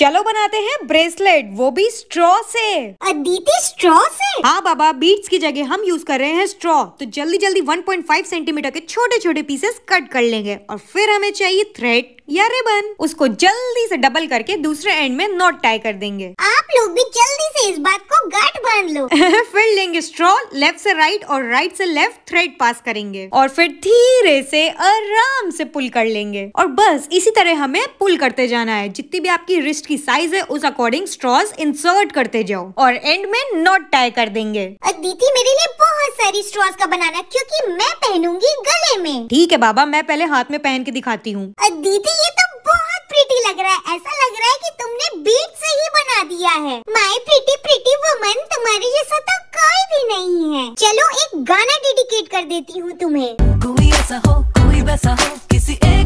चलो बनाते हैं ब्रेसलेट वो भी स्ट्रॉ से अदिति स्ट्रॉ से हाँ बाबा बीट्स की जगह हम यूज कर रहे हैं स्ट्रॉ तो जल्दी जल्दी 1.5 सेंटीमीटर के छोटे छोटे पीसेस कट कर लेंगे और फिर हमें चाहिए थ्रेड या रिबन उसको जल्दी से डबल करके दूसरे एंड में नॉट टाई कर देंगे आप लोग भी जल्दी इस बात को गट बांध लो फिर लेंगे स्ट्रॉ लेफ्ट से राइट और राइट से लेफ्ट थ्रेड पास करेंगे और फिर धीरे से आराम से पुल कर लेंगे और बस इसी तरह हमें पुल करते जाना है जितनी भी आपकी रिस्ट की साइज है उस अकॉर्डिंग स्ट्रॉज इंसर्ट करते जाओ और एंड में नॉट टाई कर देंगे दीदी मेरे लिए बहुत सारी स्ट्रॉज का बनाना क्यूँकी मैं पहनूंगी गले में ठीक है बाबा मैं पहले हाथ में पहन के दिखाती हूँ दीदी ये तो दिया है माय प्रिटी प्रिटी वुमन तुम्हारे जैसा तो कोई भी नहीं है चलो एक गाना डेडिकेट कर देती हूँ तुम्हें कोई ऐसा हो कोई वैसा हो किसी एक